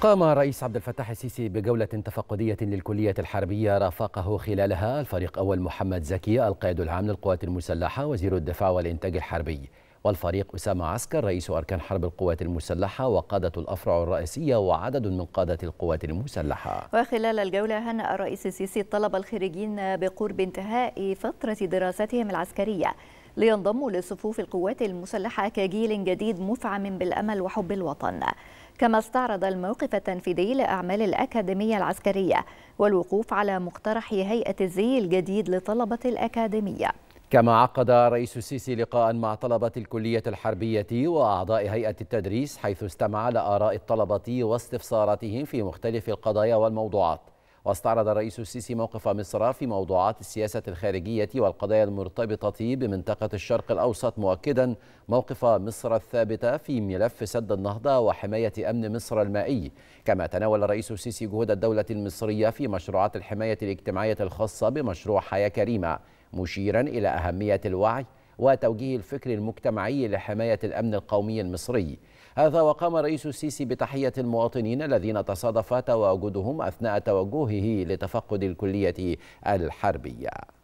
قام رئيس عبد الفتاح السيسي بجولة تفقدية للكلية الحربية رافقه خلالها الفريق أول محمد زكي القائد العام للقوات المسلحة وزير الدفاع والإنتاج الحربي والفريق أسامة عسكر رئيس أركان حرب القوات المسلحة وقادة الأفرع الرئيسية وعدد من قادة القوات المسلحة وخلال الجولة هنأ الرئيس السيسي طلب الخريجين بقرب انتهاء فترة دراستهم العسكرية لينضموا لصفوف القوات المسلحة كجيل جديد مفعم بالأمل وحب الوطن كما استعرض الموقف التنفيذي لأعمال الأكاديمية العسكرية والوقوف على مقترح هيئة الزي الجديد لطلبة الأكاديمية كما عقد رئيس السيسي لقاء مع طلبة الكلية الحربية وأعضاء هيئة التدريس حيث استمع لآراء الطلبة واستفساراتهم في مختلف القضايا والموضوعات واستعرض الرئيس السيسي موقف مصر في موضوعات السياسة الخارجية والقضايا المرتبطة بمنطقة الشرق الأوسط مؤكدا موقف مصر الثابتة في ملف سد النهضة وحماية أمن مصر المائي كما تناول الرئيس السيسي جهود الدولة المصرية في مشروعات الحماية الاجتماعية الخاصة بمشروع حياة كريمة مشيرا إلى أهمية الوعي وتوجيه الفكر المجتمعي لحماية الأمن القومي المصري هذا وقام الرئيس السيسي بتحية المواطنين الذين تصادف تواجدهم أثناء توجهه لتفقد الكلية الحربية